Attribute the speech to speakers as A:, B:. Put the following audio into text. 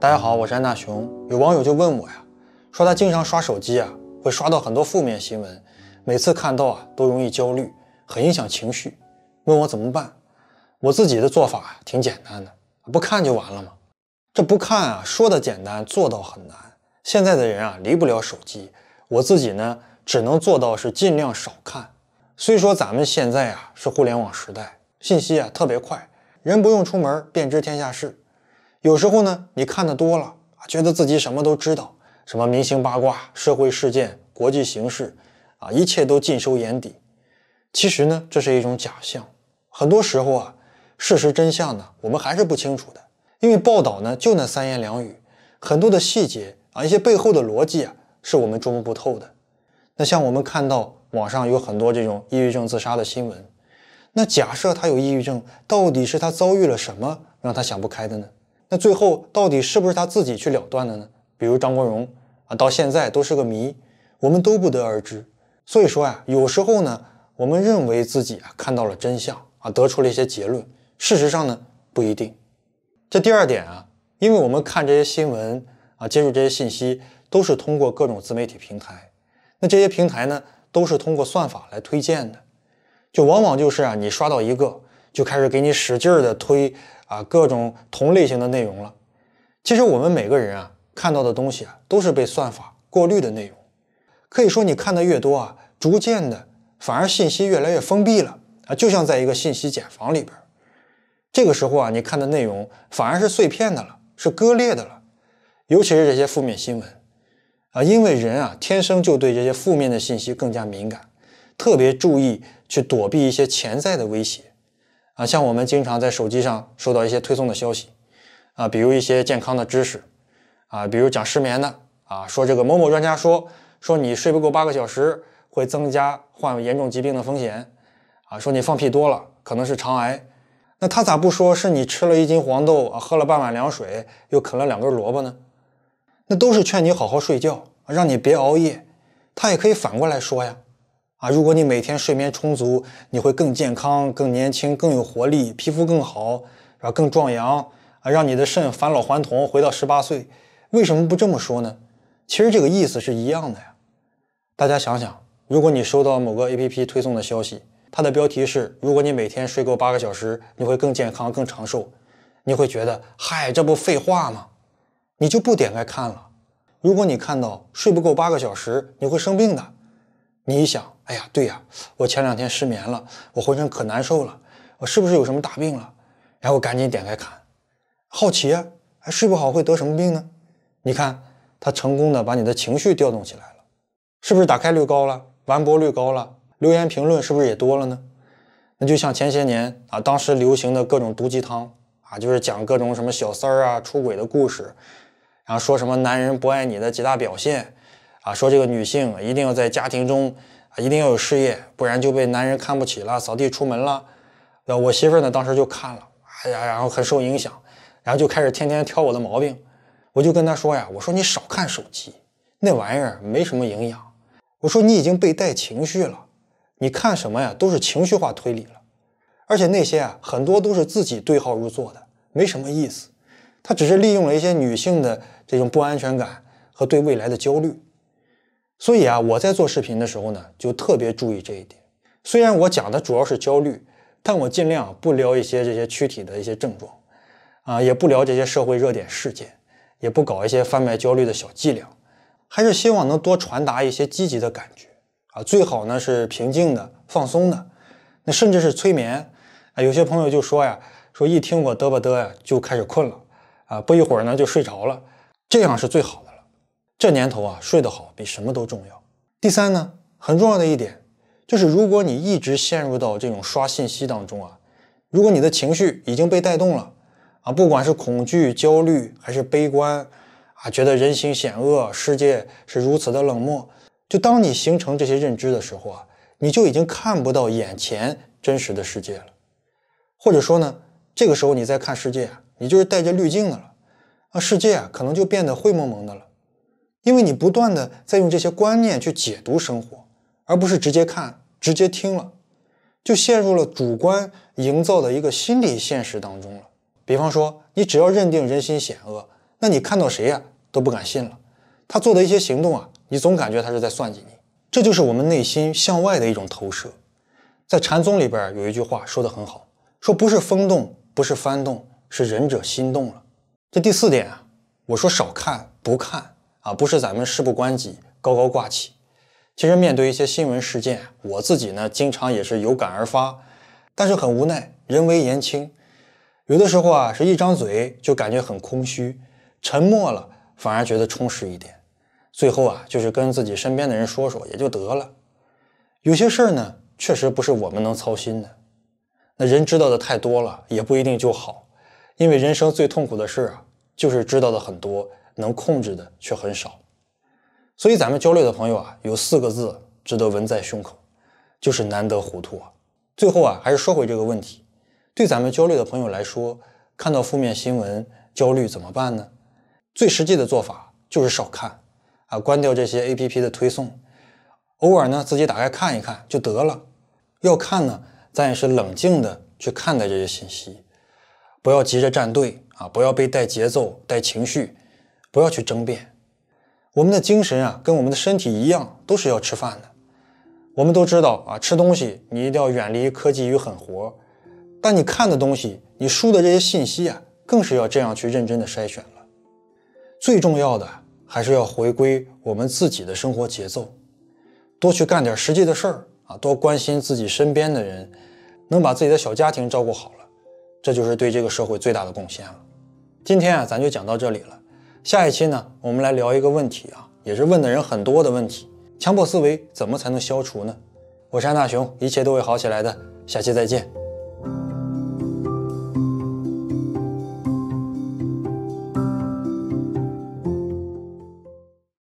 A: 大家好，我是安大雄。有网友就问我呀，说他经常刷手机啊，会刷到很多负面新闻，每次看到啊，都容易焦虑，很影响情绪，问我怎么办。我自己的做法挺简单的，不看就完了吗？这不看啊，说的简单，做到很难。现在的人啊，离不了手机，我自己呢，只能做到是尽量少看。虽说咱们现在啊，是互联网时代，信息啊特别快，人不用出门便知天下事。有时候呢，你看的多了觉得自己什么都知道，什么明星八卦、社会事件、国际形势，啊，一切都尽收眼底。其实呢，这是一种假象。很多时候啊，事实真相呢，我们还是不清楚的，因为报道呢就那三言两语，很多的细节啊，一些背后的逻辑啊，是我们琢磨不透的。那像我们看到网上有很多这种抑郁症自杀的新闻，那假设他有抑郁症，到底是他遭遇了什么让他想不开的呢？那最后到底是不是他自己去了断的呢？比如张国荣啊，到现在都是个谜，我们都不得而知。所以说呀，有时候呢，我们认为自己啊看到了真相啊，得出了一些结论，事实上呢不一定。这第二点啊，因为我们看这些新闻啊，接触这些信息，都是通过各种自媒体平台。那这些平台呢，都是通过算法来推荐的，就往往就是啊，你刷到一个。就开始给你使劲儿的推啊，各种同类型的内容了。其实我们每个人啊，看到的东西啊都是被算法过滤的内容。可以说，你看的越多啊，逐渐的反而信息越来越封闭了啊，就像在一个信息茧房里边。这个时候啊，你看的内容反而是碎片的了，是割裂的了，尤其是这些负面新闻啊，因为人啊天生就对这些负面的信息更加敏感，特别注意去躲避一些潜在的威胁。啊，像我们经常在手机上收到一些推送的消息，啊，比如一些健康的知识，啊，比如讲失眠的，啊，说这个某某专家说，说你睡不够八个小时会增加患严重疾病的风险，啊，说你放屁多了可能是肠癌，那他咋不说是你吃了一斤黄豆啊，喝了半碗凉水，又啃了两根萝卜呢？那都是劝你好好睡觉，让你别熬夜，他也可以反过来说呀。啊，如果你每天睡眠充足，你会更健康、更年轻、更有活力，皮肤更好，啊、更壮阳啊，让你的肾返老还童，回到十八岁。为什么不这么说呢？其实这个意思是一样的呀。大家想想，如果你收到某个 APP 推送的消息，它的标题是“如果你每天睡够八个小时，你会更健康、更长寿”，你会觉得嗨，这不废话吗？你就不点开看了。如果你看到睡不够八个小时，你会生病的。你想。哎呀，对呀，我前两天失眠了，我浑身可难受了，我是不是有什么大病了？然后赶紧点开看，好奇啊，睡不好会得什么病呢？你看他成功的把你的情绪调动起来了，是不是打开率高了，完播率高了，留言评论是不是也多了呢？那就像前些年啊，当时流行的各种毒鸡汤啊，就是讲各种什么小三儿啊出轨的故事，然后说什么男人不爱你的几大表现啊，说这个女性一定要在家庭中。啊，一定要有事业，不然就被男人看不起了，扫地出门了。呃，我媳妇呢，当时就看了，哎呀，然后很受影响，然后就开始天天挑我的毛病。我就跟她说呀，我说你少看手机，那玩意儿没什么营养。我说你已经被带情绪了，你看什么呀，都是情绪化推理了。而且那些啊，很多都是自己对号入座的，没什么意思。她只是利用了一些女性的这种不安全感和对未来的焦虑。所以啊，我在做视频的时候呢，就特别注意这一点。虽然我讲的主要是焦虑，但我尽量不聊一些这些躯体的一些症状，啊，也不聊这些社会热点事件，也不搞一些贩卖焦虑的小伎俩，还是希望能多传达一些积极的感觉啊，最好呢是平静的、放松的，那甚至是催眠。啊。有些朋友就说呀，说一听我嘚吧嘚呀，就开始困了，啊，不一会儿呢就睡着了，这样是最好的。这年头啊，睡得好比什么都重要。第三呢，很重要的一点就是，如果你一直陷入到这种刷信息当中啊，如果你的情绪已经被带动了啊，不管是恐惧、焦虑还是悲观啊，觉得人心险恶，世界是如此的冷漠，就当你形成这些认知的时候啊，你就已经看不到眼前真实的世界了，或者说呢，这个时候你再看世界啊，你就是带着滤镜的了啊，世界啊可能就变得灰蒙蒙的了。因为你不断的在用这些观念去解读生活，而不是直接看、直接听了，就陷入了主观营造的一个心理现实当中了。比方说，你只要认定人心险恶，那你看到谁呀都不敢信了，他做的一些行动啊，你总感觉他是在算计你。这就是我们内心向外的一种投射。在禅宗里边有一句话说的很好，说不是风动，不是幡动，是仁者心动了。这第四点啊，我说少看不看。啊，不是咱们事不关己，高高挂起。其实面对一些新闻事件，我自己呢，经常也是有感而发，但是很无奈，人微言轻。有的时候啊，是一张嘴就感觉很空虚，沉默了反而觉得充实一点。最后啊，就是跟自己身边的人说说也就得了。有些事儿呢，确实不是我们能操心的。那人知道的太多了，也不一定就好，因为人生最痛苦的事啊，就是知道的很多。能控制的却很少，所以咱们焦虑的朋友啊，有四个字值得纹在胸口，就是难得糊涂啊。最后啊，还是说回这个问题，对咱们焦虑的朋友来说，看到负面新闻焦虑怎么办呢？最实际的做法就是少看啊，关掉这些 A P P 的推送，偶尔呢自己打开看一看就得了。要看呢，咱也是冷静的去看待这些信息，不要急着站队啊，不要被带节奏、带情绪。不要去争辩，我们的精神啊，跟我们的身体一样，都是要吃饭的。我们都知道啊，吃东西你一定要远离科技与狠活，但你看的东西，你输的这些信息啊，更是要这样去认真的筛选了。最重要的还是要回归我们自己的生活节奏，多去干点实际的事儿啊，多关心自己身边的人，能把自己的小家庭照顾好了，这就是对这个社会最大的贡献了。今天啊，咱就讲到这里了。下一期呢，我们来聊一个问题啊，也是问的人很多的问题，强迫思维怎么才能消除呢？我是安大雄，一切都会好起来的，下期再见。